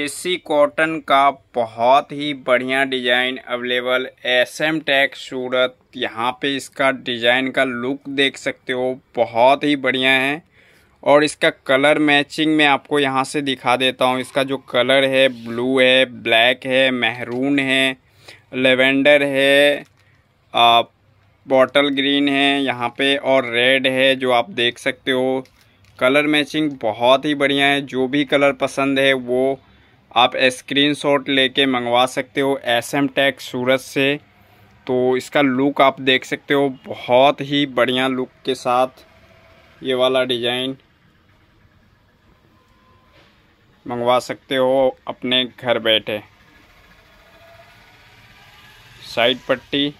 AC cotton का बहुत ही बढ़िया design available S M tech Surat यहाँ पे इसका डिजाइन का लुक देख सकते हो बहुत ही बढ़िया है और इसका कलर मैचिंग मैं आपको यहाँ से दिखा देता हूँ इसका जो कलर है ब्लू है ब्लैक है मेहरून है लेवेंडर है बॉटल ग्रीन है यहाँ पे और रेड है जो आप देख सकते हो कलर मैचिंग बहुत ही बढ़िया है जो भी कलर पसंद है वो आप स्क्रीनशॉट लेके मंगवा सकते हो एस एम टैग सूरत से तो इसका लुक आप देख सकते हो बहुत ही बढ़िया लुक के साथ ये वाला डिज़ाइन मंगवा सकते हो अपने घर बैठे साइड पट्टी